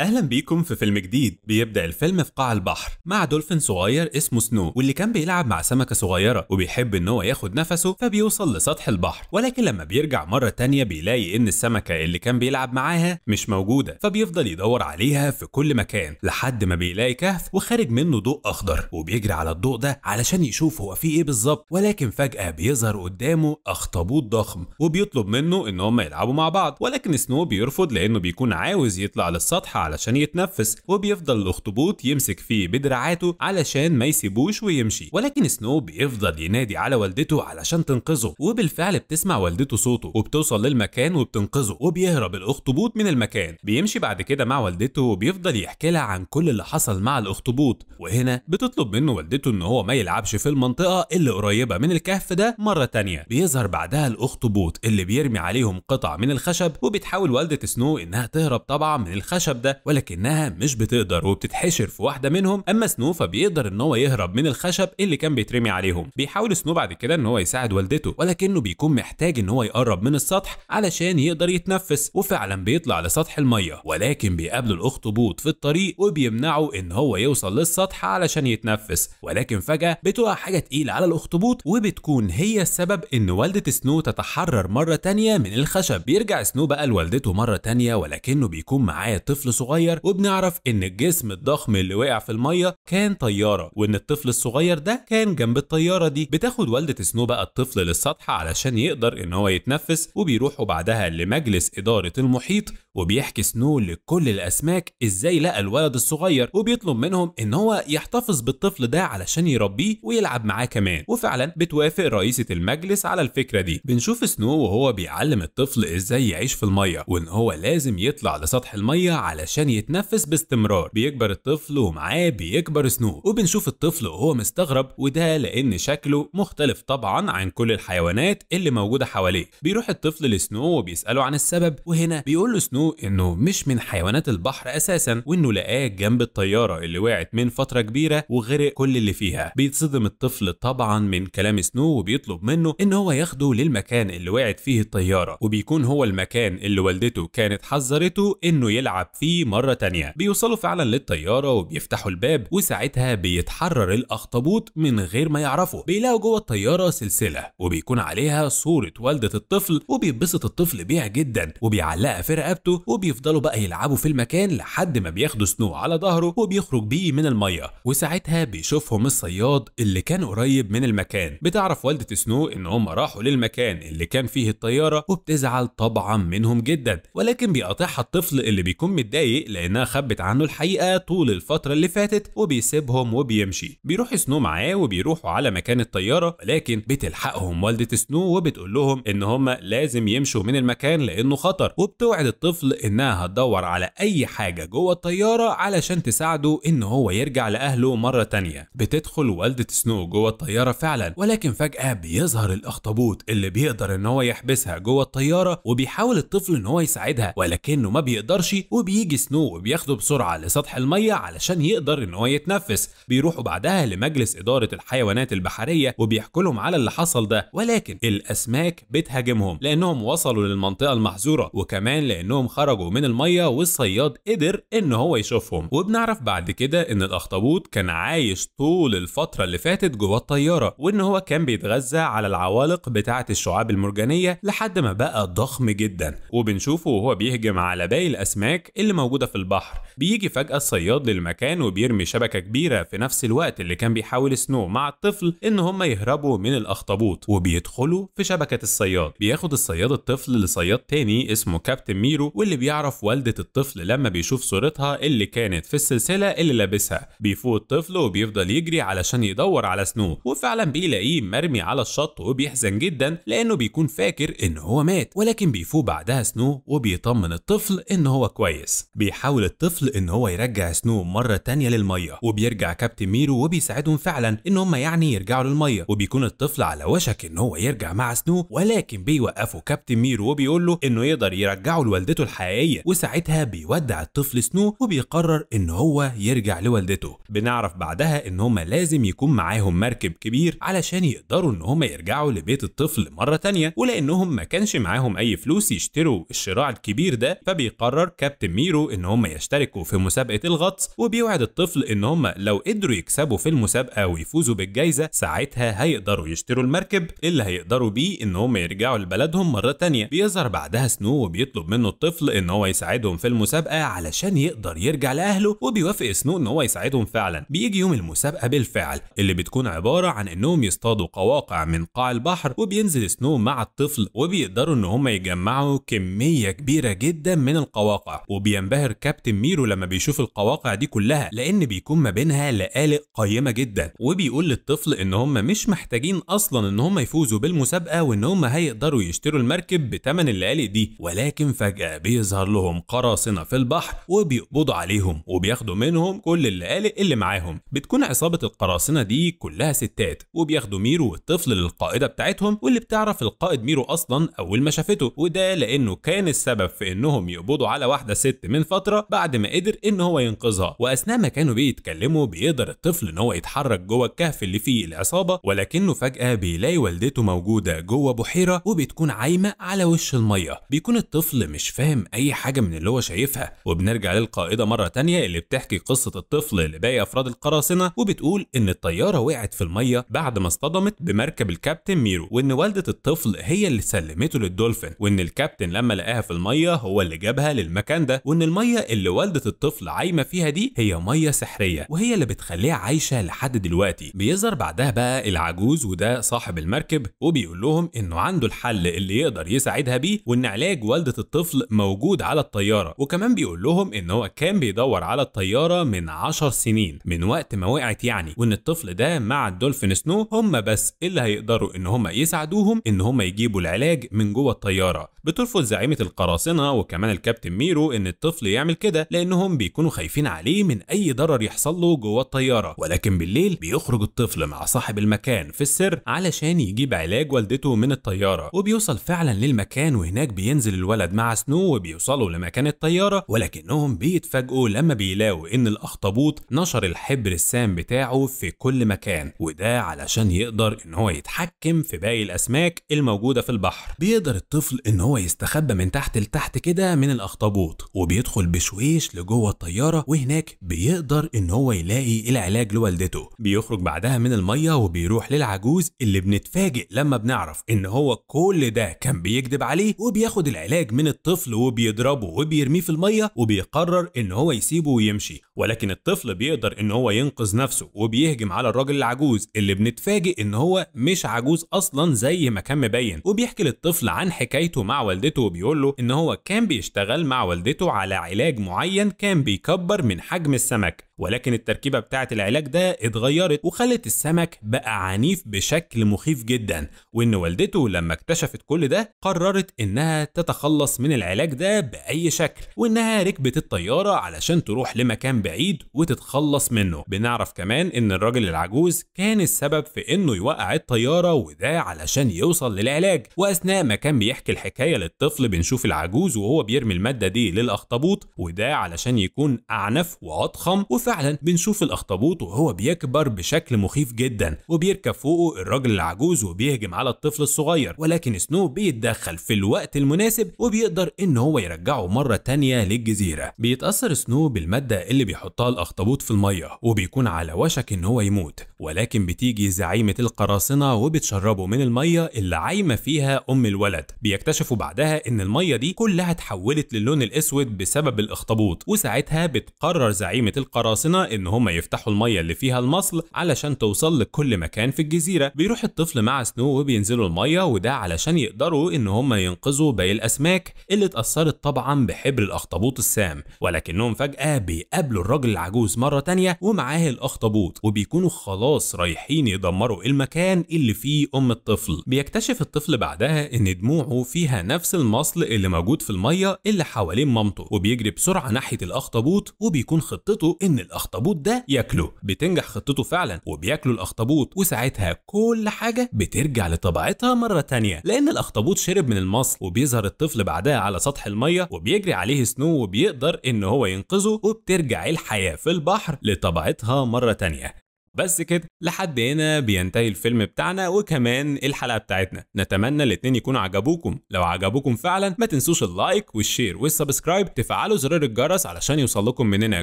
اهلا بيكم في فيلم جديد بيبدا الفيلم في قاع البحر مع دولفين صغير اسمه سنو واللي كان بيلعب مع سمكه صغيره وبيحب ان هو ياخد نفسه فبيوصل لسطح البحر ولكن لما بيرجع مره تانية بيلاقي ان السمكه اللي كان بيلعب معاها مش موجوده فبيفضل يدور عليها في كل مكان لحد ما بيلاقي كهف وخارج منه ضوء اخضر وبيجري على الضوء ده علشان يشوف هو فيه ايه بالظبط ولكن فجاه بيظهر قدامه اخطبوط ضخم وبيطلب منه ان هم يلعبوا مع بعض ولكن سنو بيرفض لانه بيكون عاوز يطلع للسطح علشان يتنفس وبيفضل الاخطبوط يمسك فيه بدراعاته علشان ما يسيبوش ويمشي ولكن سنو بيفضل ينادي على والدته علشان تنقذه وبالفعل بتسمع والدته صوته وبتوصل للمكان وبتنقذه وبيهرب الاخطبوط من المكان بيمشي بعد كده مع والدته وبيفضل يحكي لها عن كل اللي حصل مع الاخطبوط وهنا بتطلب منه والدته ان هو ما يلعبش في المنطقه اللي قريبه من الكهف ده مره تانية بيظهر بعدها الاخطبوط اللي بيرمي عليهم قطع من الخشب وبتحاول والده سنو انها تهرب طبعا من الخشب ده ولكنها مش بتقدر وبتتحشر في واحده منهم اما سنو فبيقدر ان هو يهرب من الخشب اللي كان بيترمي عليهم بيحاول سنو بعد كده ان هو يساعد والدته ولكنه بيكون محتاج ان هو يقرب من السطح علشان يقدر يتنفس وفعلا بيطلع لسطح الميه ولكن بيقابله الاخطبوط في الطريق وبيمنعه ان هو يوصل للسطح علشان يتنفس ولكن فجاه بتقع حاجه تقيله على الاخطبوط وبتكون هي السبب ان والده سنو تتحرر مره تانية من الخشب بيرجع سنو بقى لوالدته مره تانية ولكنه بيكون معاه طفل صغير الصغير وبنعرف ان الجسم الضخم اللي وقع في الميه كان طياره وان الطفل الصغير ده كان جنب الطياره دي بتاخد والده سنو بقى الطفل للسطح علشان يقدر ان هو يتنفس وبيروحوا بعدها لمجلس اداره المحيط وبيحكي سنو لكل الاسماك ازاي لقى الولد الصغير وبيطلب منهم ان هو يحتفظ بالطفل ده علشان يربيه ويلعب معاه كمان وفعلا بتوافق رئيسه المجلس على الفكره دي بنشوف سنو وهو بيعلم الطفل ازاي يعيش في الميه وان هو لازم يطلع لسطح الميه علشان علشان يتنفس باستمرار بيكبر الطفل ومعاه بيكبر سنو وبنشوف الطفل وهو مستغرب وده لأن شكله مختلف طبعا عن كل الحيوانات اللي موجودة حواليه بيروح الطفل لسنو وبيسأله عن السبب وهنا بيقول له سنو إنه مش من حيوانات البحر أساسا وإنه لقاه جنب الطيارة اللي وقعت من فترة كبيرة وغرق كل اللي فيها بيتصدم الطفل طبعا من كلام سنو وبيطلب منه إن هو ياخده للمكان اللي وقعت فيه الطيارة وبيكون هو المكان اللي والدته كانت حذرته إنه يلعب فيه مرة تانية بيوصلوا فعلا للطيارة وبيفتحوا الباب وساعتها بيتحرر الأخطبوط من غير ما يعرفوا بيلاقوا جوه الطيارة سلسلة وبيكون عليها صورة والدة الطفل وبيتبسط الطفل بيها جدا وبيعلقها في رقبته وبيفضلوا بقى يلعبوا في المكان لحد ما بياخدوا سنو على ظهره وبيخرج بيه من المية وساعتها بيشوفهم الصياد اللي كان قريب من المكان بتعرف والدة سنو ان هم راحوا للمكان اللي كان فيه الطيارة وبتزعل طبعا منهم جدا ولكن بيقاطعها الطفل اللي بيكون متضايق متضايق لانها خبت عنه الحقيقه طول الفتره اللي فاتت وبيسيبهم وبيمشي بيروح سنو معاه وبيروحوا على مكان الطياره لكن بتلحقهم والده سنو وبتقول لهم ان هم لازم يمشوا من المكان لانه خطر وبتوعد الطفل انها هتدور على اي حاجه جوه الطياره علشان تساعده ان هو يرجع لاهله مره تانية بتدخل والده سنو جوه الطياره فعلا ولكن فجاه بيظهر الاخطبوط اللي بيقدر ان هو يحبسها جوه الطياره وبيحاول الطفل ان هو يساعدها ولكنه ما بيقدرش وبيجي سنو وبياخده بسرعه لسطح الميه علشان يقدر ان هو يتنفس بيروحوا بعدها لمجلس اداره الحيوانات البحريه وبيحكوا لهم على اللي حصل ده ولكن الاسماك بتهاجمهم لانهم وصلوا للمنطقه المحظوره وكمان لانهم خرجوا من الميه والصياد قدر ان هو يشوفهم وبنعرف بعد كده ان الاخطبوط كان عايش طول الفتره اللي فاتت جوه الطياره وان هو كان بيتغذى على العوالق بتاعه الشعاب المرجانيه لحد ما بقى ضخم جدا وبنشوفه وهو بيهجم على باقي الاسماك اللي موجودة موجودة في البحر بيجي فجأة الصياد للمكان وبيرمي شبكة كبيرة في نفس الوقت اللي كان بيحاول سنو مع الطفل إن هم يهربوا من الأخطبوط وبيدخلوا في شبكة الصياد بياخد الصياد الطفل لصياد تاني اسمه كابتن ميرو واللي بيعرف والدة الطفل لما بيشوف صورتها اللي كانت في السلسلة اللي لابسها بيفوق الطفل وبيفضل يجري علشان يدور على سنو وفعلا بيلاقيه مرمي على الشط وبيحزن جدا لأنه بيكون فاكر إن هو مات ولكن بيفوق بعدها سنو وبيطمن الطفل إن هو كويس بيحاول الطفل ان هو يرجع سنو مره تانية للميه وبيرجع كابتن ميرو وبيساعدهم فعلا ان هم يعني يرجعوا للميه وبيكون الطفل على وشك ان هو يرجع مع سنو ولكن بيوقفه كابتن ميرو وبيقول له انه يقدر يرجعه لوالدته الحقيقيه وساعتها بيودع الطفل سنو وبيقرر ان هو يرجع لوالدته بنعرف بعدها ان هم لازم يكون معاهم مركب كبير علشان يقدروا ان هم يرجعوا لبيت الطفل مره تانية ولانهم ما كانش معاهم اي فلوس يشتروا الشراع الكبير ده فبيقرر كابتن ميرو ان هم يشتركوا في مسابقه الغطس وبيوعد الطفل ان هم لو قدروا يكسبوا في المسابقه ويفوزوا بالجائزه ساعتها هيقدروا يشتروا المركب اللي هيقدروا بيه ان هم يرجعوا لبلدهم مره تانية بيظهر بعدها سنو وبيطلب منه الطفل ان هو يساعدهم في المسابقه علشان يقدر يرجع لاهله وبيوافق سنو ان هو يساعدهم فعلا بيجي يوم المسابقه بالفعل اللي بتكون عباره عن انهم يصطادوا قواقع من قاع البحر وبينزل سنو مع الطفل وبيقدروا ان هم يجمعوا كميه كبيره جدا من القواقع وبينبهر بينبهر كابتن ميرو لما بيشوف القواقع دي كلها لان بيكون ما بينها لقالق قيمه جدا وبيقول للطفل ان هم مش محتاجين اصلا ان هم يفوزوا بالمسابقه وان هم هيقدروا يشتروا المركب بثمن اللقالق دي ولكن فجاه بيظهر لهم قراصنه في البحر وبيقبضوا عليهم وبياخدوا منهم كل اللقالق اللي معاهم بتكون عصابه القراصنه دي كلها ستات وبياخدوا ميرو والطفل للقائده بتاعتهم واللي بتعرف القائد ميرو اصلا اول ما شافته وده لانه كان السبب في انهم يقبضوا على واحده ست من الفتره بعد ما قدر ان هو ينقذها واثناء ما كانوا بيتكلموا بيقدر الطفل ان هو يتحرك جوه الكهف اللي فيه العصابه ولكنه فجاه بيلاقي والدته موجوده جوه بحيره وبتكون عايمه على وش الميه بيكون الطفل مش فاهم اي حاجه من اللي هو شايفها وبنرجع للقائده مره تانية اللي بتحكي قصه الطفل لباقي افراد القراصنه وبتقول ان الطياره وقعت في الميه بعد ما اصطدمت بمركب الكابتن ميرو وان والده الطفل هي اللي سلمته للدولفين وان الكابتن لما لقاها في الميه هو اللي جابها للمكان ده وان المية اللي والدة الطفل عايمة فيها دي هي مية سحرية وهي اللي بتخليها عايشة لحد دلوقتي بيظهر بعدها بقى العجوز وده صاحب المركب وبيقول لهم انه عنده الحل اللي يقدر يساعدها بيه وان علاج والدة الطفل موجود على الطيارة وكمان بيقول لهم ان هو كان بيدور على الطيارة من 10 سنين من وقت ما وقعت يعني وان الطفل ده مع الدولفين سنو هم بس اللي هيقدروا ان هم يساعدوهم ان هم يجيبوا العلاج من جوه الطيارة بترفض زعيمة القراصنة وكمان الكابتن ميرو ان الطفل الطفل يعمل كده لأنهم بيكونوا خايفين عليه من أي ضرر يحصل له جوه الطيارة ولكن بالليل بيخرج الطفل مع صاحب المكان في السر علشان يجيب علاج والدته من الطيارة وبيوصل فعلا للمكان وهناك بينزل الولد مع سنو وبيوصلوا لمكان الطيارة ولكنهم بيتفاجئوا لما بيلاقوا إن الأخطبوط نشر الحبر السام بتاعه في كل مكان وده علشان يقدر إن هو يتحكم في باقي الأسماك الموجودة في البحر بيقدر الطفل إن هو يستخبى من تحت لتحت كده من الأخطبوط وبيدخل بيدخل بشويش لجوه الطياره وهناك بيقدر ان هو يلاقي العلاج لوالدته بيخرج بعدها من الميه وبيروح للعجوز اللي بنتفاجئ لما بنعرف ان هو كل ده كان بيكذب عليه وبياخد العلاج من الطفل وبيضربه وبيرميه في الميه وبيقرر ان هو يسيبه ويمشي ولكن الطفل بيقدر ان هو ينقذ نفسه وبيهجم على الراجل العجوز اللي بنتفاجئ ان هو مش عجوز اصلا زي ما كان مبين وبيحكي للطفل عن حكايته مع والدته وبيقول له ان هو كان بيشتغل مع والدته على علاج معين كان بيكبر من حجم السمكة ولكن التركيبة بتاعة العلاج ده اتغيرت وخلت السمك بقى عنيف بشكل مخيف جدا وإن والدته لما اكتشفت كل ده قررت إنها تتخلص من العلاج ده بأي شكل وإنها ركبت الطيارة علشان تروح لمكان بعيد وتتخلص منه بنعرف كمان إن الراجل العجوز كان السبب في إنه يوقع الطيارة وده علشان يوصل للعلاج وأثناء ما كان بيحكي الحكاية للطفل بنشوف العجوز وهو بيرمي المادة دي للأخطبوط وده علشان يكون أعنف وأضخم وفي وفعلا بنشوف الاخطبوط وهو بيكبر بشكل مخيف جدا وبيركب فوقه الراجل العجوز وبيهجم على الطفل الصغير ولكن سنو بيتدخل في الوقت المناسب وبيقدر ان هو يرجعه مره ثانيه للجزيره بيتاثر سنو بالماده اللي بيحطها الاخطبوط في الميه وبيكون على وشك ان هو يموت ولكن بتيجي زعيمه القراصنه وبتشربه من الميه اللي عايمه فيها ام الولد بيكتشفوا بعدها ان الميه دي كلها اتحولت للون الاسود بسبب الاخطبوط وساعتها بتقرر زعيمه القراصنه القراصنة إن هما يفتحوا المية اللي فيها المصل علشان توصل لكل مكان في الجزيرة بيروح الطفل مع سنو وبينزلوا المية وده علشان يقدروا إن هما ينقذوا باقي الأسماك اللي اتأثرت طبعا بحبر الأخطبوط السام ولكنهم فجأة بيقابلوا الراجل العجوز مرة تانية ومعاه الأخطبوط وبيكونوا خلاص رايحين يدمروا المكان اللي فيه أم الطفل بيكتشف الطفل بعدها إن دموعه فيها نفس المصل اللي موجود في المية اللي حوالين مامته وبيجري بسرعة ناحية الأخطبوط وبيكون خطته إن الاخطبوط ده ياكله بتنجح خطته فعلا وبياكلوا الاخطبوط وساعتها كل حاجه بترجع لطبيعتها مره تانية لان الاخطبوط شرب من المصل وبيظهر الطفل بعدها على سطح الميه وبيجري عليه سنو وبيقدر ان هو ينقذه وبترجع الحياه في البحر لطبيعتها مره تانية بس كده لحد هنا بينتهي الفيلم بتاعنا وكمان الحلقه بتاعتنا نتمنى الاتنين يكونوا عجبوكم لو عجبوكم فعلا ما تنسوش اللايك والشير والسبسكرايب تفعلوا زرار الجرس علشان يوصلكم مننا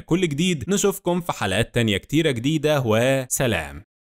كل جديد نشوفكم في حلقات تانية كتيرة جديدة وسلام